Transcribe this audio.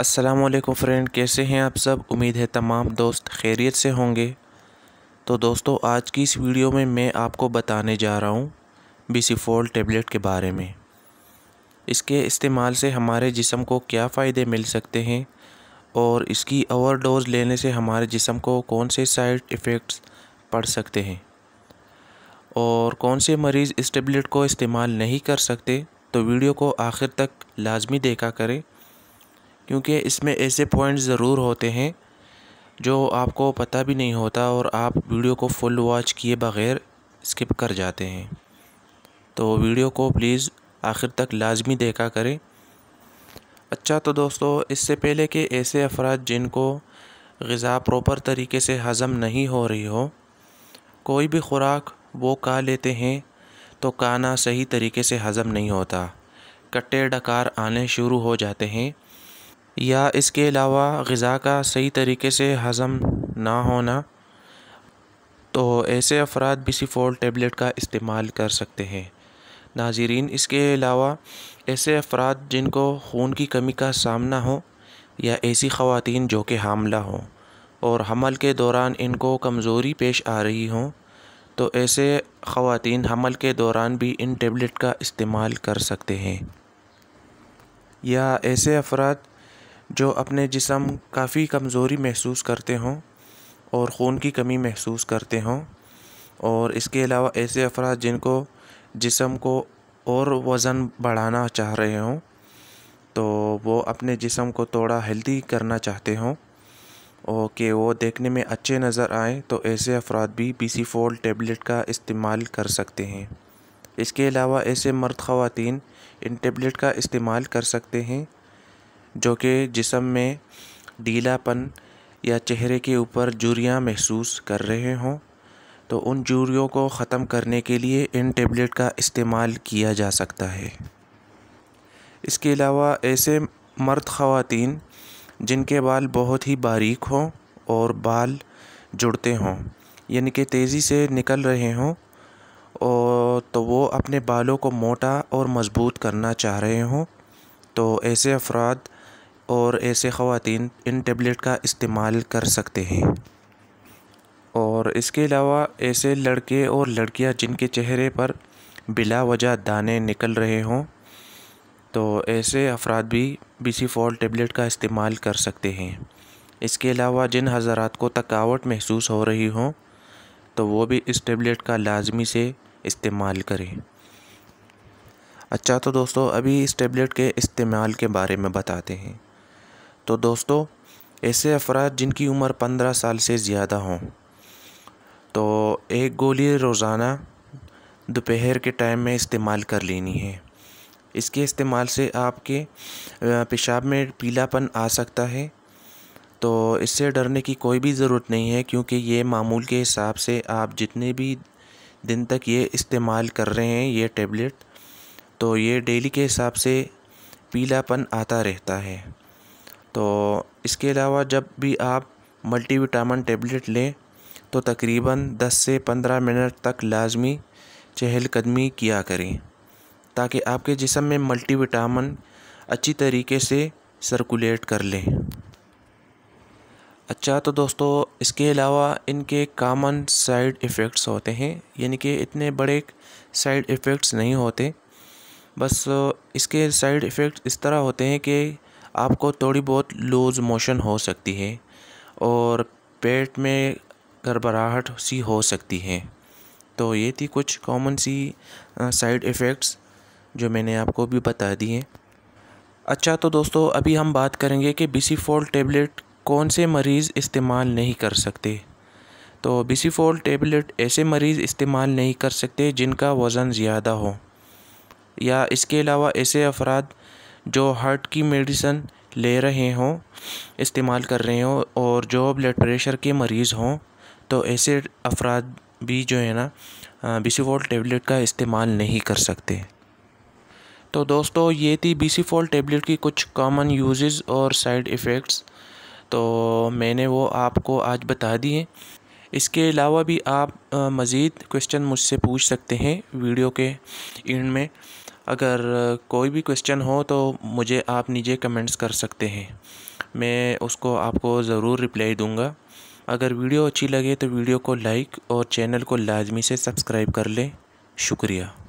अस्सलाम वालेकुम फ्रेंड कैसे हैं आप सब उम्मीद है तमाम दोस्त खैरियत से होंगे तो दोस्तों आज की इस वीडियो में मैं आपको बताने जा रहा हूँ बीसीफोल टेबलेट के बारे में इसके इस्तेमाल से हमारे जिसम को क्या फ़ायदे मिल सकते हैं और इसकी ओवर डोज़ लेने से हमारे जिसम को कौन से साइड इफ़ेक्ट्स पड़ सकते हैं और कौन से मरीज़ इस टेबलेट को इस्तेमाल नहीं कर सकते तो वीडियो को आखिर तक लाजमी देखा करें क्योंकि इसमें ऐसे पॉइंट ज़रूर होते हैं जो आपको पता भी नहीं होता और आप वीडियो को फुल वॉच किए बग़ैर स्किप कर जाते हैं तो वीडियो को प्लीज़ आखिर तक लाजमी देखा करें अच्छा तो दोस्तों इससे पहले कि ऐसे अफराद जिनको गज़ा प्रॉपर तरीके से हज़म नहीं हो रही हो कोई भी खुराक वो खा लेते हैं तो खाना सही तरीके से हज़म नहीं होता कट्टे डकार आने शुरू हो जाते हैं या इसके अलावा ग़ज़ा का सही तरीके से हज़म ना होना तो ऐसे अफराद बिसीफोल टेबलेट का इस्तेमाल कर सकते हैं नाजरीन इसके अलावा ऐसे अफराद जिनको खून की कमी का सामना हो या ऐसी ख़वातीन जो कि हामला हों और हमल के दौरान इनको कमज़ोरी पेश आ रही हो तो ऐसे ख़वातीन हमल के दौरान भी इन टेबलेट का इस्तेमाल कर सकते हैं या ऐसे अफराद जो अपने जिसम काफ़ी कमज़ोरी महसूस करते हों और खून की कमी महसूस करते हों और इसके अलावा ऐसे अफराद जिनको जिसम को और वज़न बढ़ाना चाह रहे हों तो वो अपने जिसम को थोड़ा हेल्दी करना चाहते हों और कि वो देखने में अच्छे नज़र आए तो ऐसे अफराद भी पी सी फोल टेबलेट का इस्तेमाल कर सकते हैं इसके अलावा ऐसे मर्द ख़वातीन इन टेबलेट का इस्तेमाल कर सकते हैं जो कि जिसम में डीलापन या चेहरे के ऊपर जूरियाँ महसूस कर रहे हों तो उन जूरियों को ख़त्म करने के लिए इन टेबलेट का इस्तेमाल किया जा सकता है इसके अलावा ऐसे मर्द ख़वातीन जिनके बाल बहुत ही बारीक हों और बाल जुड़ते हों यानी कि तेज़ी से निकल रहे हों और तो वो अपने बालों को मोटा और मज़बूत करना चाह रहे हों तो ऐसे अफराद और ऐसे ख़वातीन इन टेबलेट का इस्तेमाल कर सकते हैं और इसके अलावा ऐसे लड़के और लड़कियां जिनके चेहरे पर बिला वजह दाने निकल रहे हों तो ऐसे अफराद भी बीसी फॉल टेबलेट का इस्तेमाल कर सकते हैं इसके अलावा जिन हजरात को थकावट महसूस हो रही हो तो वो भी इस टेबलेट का लाजमी से इस्तेमाल करें अच्छा तो दोस्तों अभी इस टेबलेट के इस्तेमाल के बारे में बताते हैं तो दोस्तों ऐसे अफराद जिनकी उम्र पंद्रह साल से ज़्यादा हों तो एक गोली रोज़ाना दोपहर के टाइम में इस्तेमाल कर लेनी है इसके इस्तेमाल से आपके पेशाब में पीलापन आ सकता है तो इससे डरने की कोई भी ज़रूरत नहीं है क्योंकि ये मामूल के हिसाब से आप जितने भी दिन तक ये इस्तेमाल कर रहे हैं ये टेबलेट तो ये डेली के हिसाब से पीलापन आता रहता है तो इसके अलावा जब भी आप मल्टीविटामिन टेबलेट लें तो तकरीबन 10 से 15 मिनट तक लाजमी चहलकदमी किया करें ताकि आपके जिसम में मल्टीविटामिन अच्छी तरीके से सर्कुलेट कर लें अच्छा तो दोस्तों इसके अलावा इनके कामन साइड इफ़ेक्ट्स होते हैं यानी कि इतने बड़े साइड इफ़ेक्ट्स नहीं होते बस इसके साइड इफ़ेक्ट्स इस तरह होते हैं कि आपको थोड़ी बहुत लूज़ मोशन हो सकती है और पेट में गड़बड़ाहट सी हो सकती है तो ये थी कुछ कॉमन सी साइड इफ़ेक्ट्स जो मैंने आपको भी बता दिए अच्छा तो दोस्तों अभी हम बात करेंगे कि बीसी फोल्ड टेबलेट कौन से मरीज़ इस्तेमाल नहीं कर सकते तो बीसी फोल्ड टेबलेट ऐसे मरीज़ इस्तेमाल नहीं कर सकते जिनका वज़न ज़्यादा हो या इसके अलावा ऐसे अफराद जो हार्ट की मेडिसन ले रहे हों इस्तेमाल कर रहे हों और जो ब्लड प्रेशर के मरीज़ हों तो ऐसे अफराद भी जो है ना बी टेबलेट का इस्तेमाल नहीं कर सकते तो दोस्तों ये थी बी टेबलेट की कुछ कॉमन यूजेस और साइड इफ़ेक्ट्स तो मैंने वो आपको आज बता दिए इसके अलावा भी आप मज़ीद क्वेश्चन मुझसे पूछ सकते हैं वीडियो के एंड में अगर कोई भी क्वेश्चन हो तो मुझे आप नीचे कमेंट्स कर सकते हैं मैं उसको आपको ज़रूर रिप्लाई दूँगा अगर वीडियो अच्छी लगे तो वीडियो को लाइक और चैनल को लाजमी से सब्सक्राइब कर लें शुक्रिया